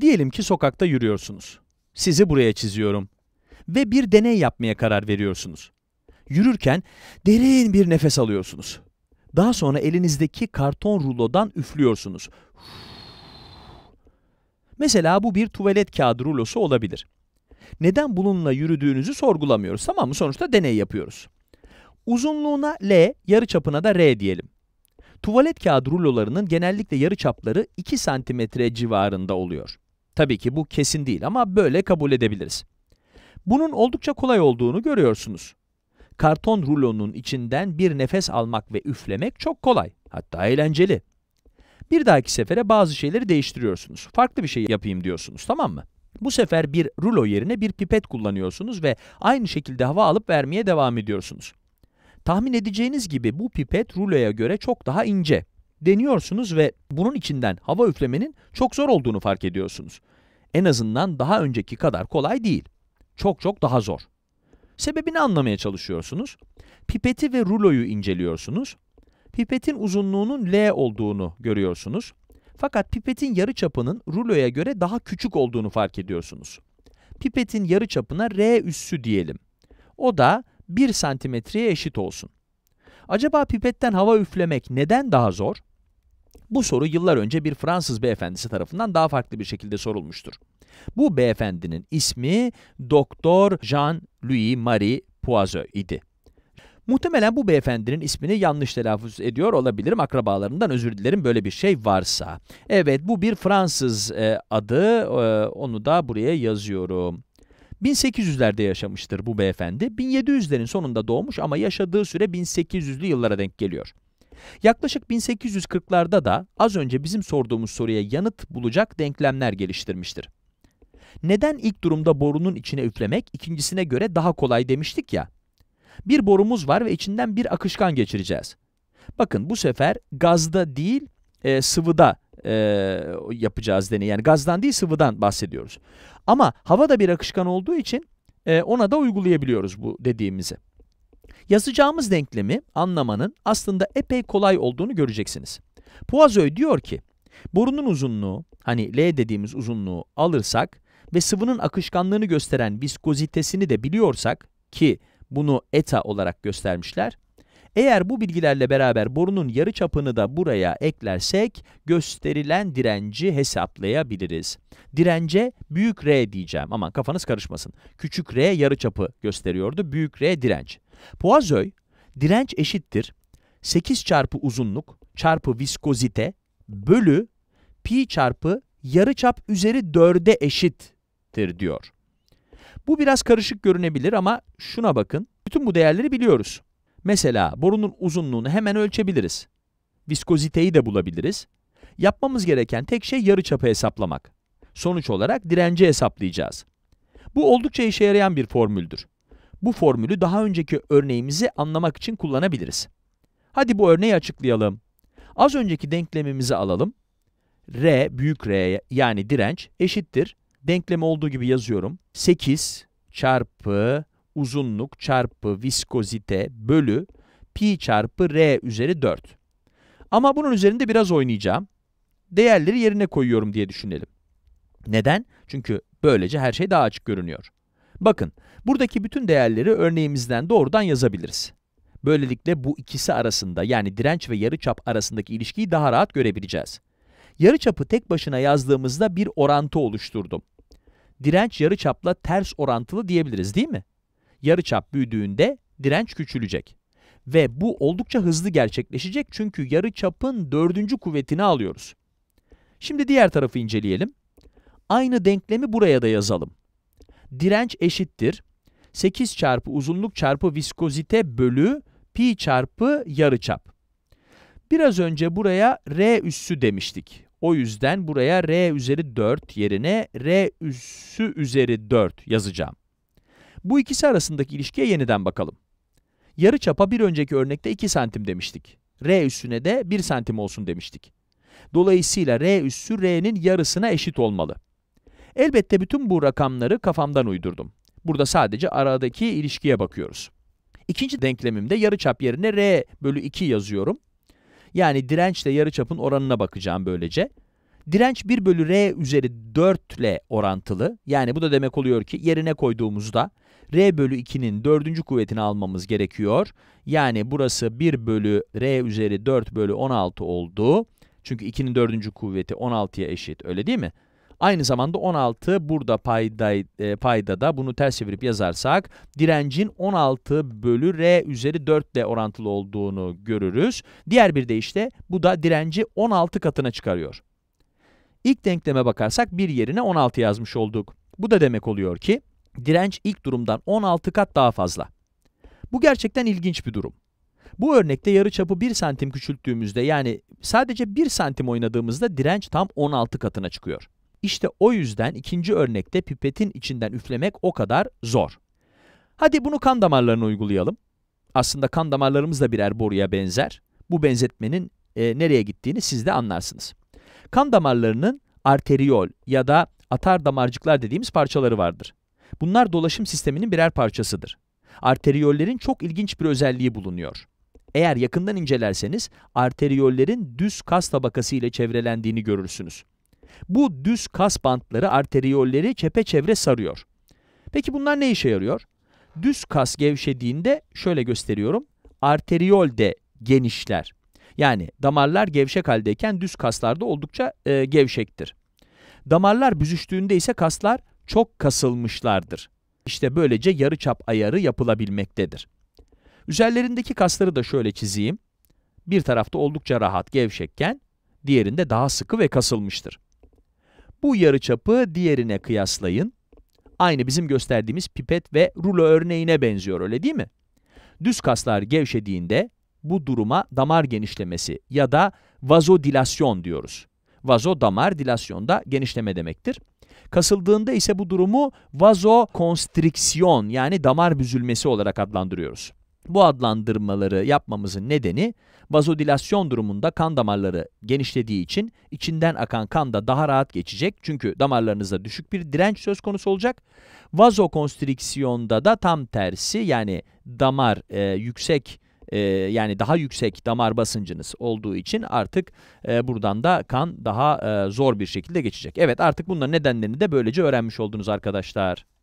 Diyelim ki sokakta yürüyorsunuz. Sizi buraya çiziyorum. Ve bir deney yapmaya karar veriyorsunuz. Yürürken derin bir nefes alıyorsunuz. Daha sonra elinizdeki karton rulodan üflüyorsunuz. Mesela bu bir tuvalet kağıdı rulosu olabilir. Neden bununla yürüdüğünüzü sorgulamıyoruz tamam mı? Sonuçta deney yapıyoruz. Uzunluğuna L, yarı çapına da R diyelim. Tuvalet kağıdı rulolarının genellikle yarı çapları 2 cm civarında oluyor. Tabii ki bu kesin değil ama böyle kabul edebiliriz. Bunun oldukça kolay olduğunu görüyorsunuz. Karton rulonun içinden bir nefes almak ve üflemek çok kolay, hatta eğlenceli. Bir dahaki sefere bazı şeyleri değiştiriyorsunuz. Farklı bir şey yapayım diyorsunuz, tamam mı? Bu sefer bir rulo yerine bir pipet kullanıyorsunuz ve aynı şekilde hava alıp vermeye devam ediyorsunuz. Tahmin edeceğiniz gibi bu pipet ruloya göre çok daha ince. Deniyorsunuz ve bunun içinden hava üflemenin çok zor olduğunu fark ediyorsunuz. En azından daha önceki kadar kolay değil. Çok çok daha zor. Sebebini anlamaya çalışıyorsunuz. Pipeti ve ruloyu inceliyorsunuz. Pipetin uzunluğunun L olduğunu görüyorsunuz. Fakat pipetin yarı çapının ruloya göre daha küçük olduğunu fark ediyorsunuz. Pipetin yarı çapına R üssü diyelim. O da 1 santimetreye eşit olsun. Acaba pipetten hava üflemek neden daha zor? Bu soru yıllar önce bir Fransız beyefendisi tarafından daha farklı bir şekilde sorulmuştur. Bu beyefendinin ismi Doktor Jean-Louis Marie Poiseau idi. Muhtemelen bu beyefendinin ismini yanlış telaffuz ediyor olabilirim. Akrabalarından özür dilerim böyle bir şey varsa. Evet bu bir Fransız e, adı. E, onu da buraya yazıyorum. 1800'lerde yaşamıştır bu beyefendi. 1700'lerin sonunda doğmuş ama yaşadığı süre 1800'lü yıllara denk geliyor. Yaklaşık 1840'larda da az önce bizim sorduğumuz soruya yanıt bulacak denklemler geliştirmiştir. Neden ilk durumda borunun içine üflemek ikincisine göre daha kolay demiştik ya? Bir borumuz var ve içinden bir akışkan geçireceğiz. Bakın bu sefer gazda değil e, sıvıda e, yapacağız deney. Yani gazdan değil sıvıdan bahsediyoruz. Ama hava da bir akışkan olduğu için e, ona da uygulayabiliyoruz bu dediğimizi. Yazacağımız denklemi anlamanın aslında epey kolay olduğunu göreceksiniz. Poiseuille diyor ki, borunun uzunluğu, hani L dediğimiz uzunluğu alırsak ve sıvının akışkanlığını gösteren viskozitesini de biliyorsak ki bunu eta olarak göstermişler, eğer bu bilgilerle beraber borunun yarı çapını da buraya eklersek gösterilen direnci hesaplayabiliriz. Dirence büyük R diyeceğim. Aman kafanız karışmasın. Küçük R yarı çapı gösteriyordu. Büyük R direnç. Poiseuille direnç eşittir 8 çarpı uzunluk çarpı viskozite bölü pi çarpı yarı çap üzeri 4'e eşittir diyor. Bu biraz karışık görünebilir ama şuna bakın. Bütün bu değerleri biliyoruz. Mesela borunun uzunluğunu hemen ölçebiliriz. Viskoziteyi de bulabiliriz. Yapmamız gereken tek şey yarıçapı hesaplamak. Sonuç olarak direnci hesaplayacağız. Bu oldukça işe yarayan bir formüldür. Bu formülü daha önceki örneğimizi anlamak için kullanabiliriz. Hadi bu örneği açıklayalım. Az önceki denklemimizi alalım. R büyük R yani direnç eşittir. Denklemi olduğu gibi yazıyorum. 8 çarpı uzunluk çarpı viskozite bölü pi çarpı r üzeri 4. Ama bunun üzerinde biraz oynayacağım. Değerleri yerine koyuyorum diye düşünelim. Neden? Çünkü böylece her şey daha açık görünüyor. Bakın, buradaki bütün değerleri örneğimizden doğrudan yazabiliriz. Böylelikle bu ikisi arasında yani direnç ve yarıçap arasındaki ilişkiyi daha rahat görebileceğiz. Yarıçapı tek başına yazdığımızda bir orantı oluşturdum. Direnç yarıçapla ters orantılı diyebiliriz değil mi? yarıçap büyüdüğünde direnç küçülecek. Ve bu oldukça hızlı gerçekleşecek çünkü yarıçapın dördüncü kuvvetini alıyoruz. Şimdi diğer tarafı inceleyelim. Aynı denklemi buraya da yazalım. Direnç eşittir 8 çarpı uzunluk çarpı viskozite bölü pi çarpı yarıçap. Biraz önce buraya r üssü demiştik. O yüzden buraya r üzeri 4 yerine r üssü üzeri 4 yazacağım. Bu ikisi arasındaki ilişkiye yeniden bakalım. Yarı çapa bir önceki örnekte 2 santim demiştik. R üssüne de 1 santim olsun demiştik. Dolayısıyla R üssü R'nin yarısına eşit olmalı. Elbette bütün bu rakamları kafamdan uydurdum. Burada sadece aradaki ilişkiye bakıyoruz. İkinci denklemimde yarıçap yerine R bölü 2 yazıyorum. Yani dirençle yarıçapın oranına bakacağım böylece. Direnç 1 bölü R üzeri 4 ile orantılı. Yani bu da demek oluyor ki yerine koyduğumuzda R bölü 2'nin dördüncü kuvvetini almamız gerekiyor. Yani burası 1 bölü R üzeri 4 bölü 16 oldu. Çünkü 2'nin dördüncü kuvveti 16'ya eşit öyle değil mi? Aynı zamanda 16 burada payda, e, payda da bunu ters çevirip yazarsak direncin 16 bölü R üzeri 4 ile orantılı olduğunu görürüz. Diğer bir de işte bu da direnci 16 katına çıkarıyor. İlk denkleme bakarsak bir yerine 16 yazmış olduk. Bu da demek oluyor ki direnç ilk durumdan 16 kat daha fazla. Bu gerçekten ilginç bir durum. Bu örnekte yarı çapı 1 santim küçülttüğümüzde yani sadece 1 santim oynadığımızda direnç tam 16 katına çıkıyor. İşte o yüzden ikinci örnekte pipetin içinden üflemek o kadar zor. Hadi bunu kan damarlarına uygulayalım. Aslında kan damarlarımız da birer boruya benzer. Bu benzetmenin e, nereye gittiğini siz de anlarsınız. Kan damarlarının arteriyol ya da atar damarcıklar dediğimiz parçaları vardır. Bunlar dolaşım sisteminin birer parçasıdır. Arteriyollerin çok ilginç bir özelliği bulunuyor. Eğer yakından incelerseniz arteriyollerin düz kas tabakası ile çevrelendiğini görürsünüz. Bu düz kas bantları arteriyolleri çepeçevre sarıyor. Peki bunlar ne işe yarıyor? Düz kas gevşediğinde şöyle gösteriyorum. Arteriyol de genişler. Yani damarlar gevşek haldeyken düz kaslarda oldukça e, gevşektir. Damarlar büzüştüğünde ise kaslar çok kasılmışlardır. İşte böylece yarı çap ayarı yapılabilmektedir. Üzerlerindeki kasları da şöyle çizeyim. Bir tarafta oldukça rahat gevşekken, diğerinde daha sıkı ve kasılmıştır. Bu yarı çapı diğerine kıyaslayın. Aynı bizim gösterdiğimiz pipet ve rulo örneğine benziyor öyle değil mi? Düz kaslar gevşediğinde bu duruma damar genişlemesi ya da vazodilasyon diyoruz. Vazo damar dilasyon da genişleme demektir. Kasıldığında ise bu durumu vazokonstriksiyon yani damar büzülmesi olarak adlandırıyoruz. Bu adlandırmaları yapmamızın nedeni vazodilasyon durumunda kan damarları genişlediği için içinden akan kan da daha rahat geçecek. Çünkü damarlarınızda düşük bir direnç söz konusu olacak. Vazokonstriksiyonda da tam tersi yani damar e, yüksek e, yani daha yüksek damar basıncınız olduğu için artık e, buradan da kan daha e, zor bir şekilde geçecek. Evet artık bunların nedenlerini de böylece öğrenmiş oldunuz arkadaşlar.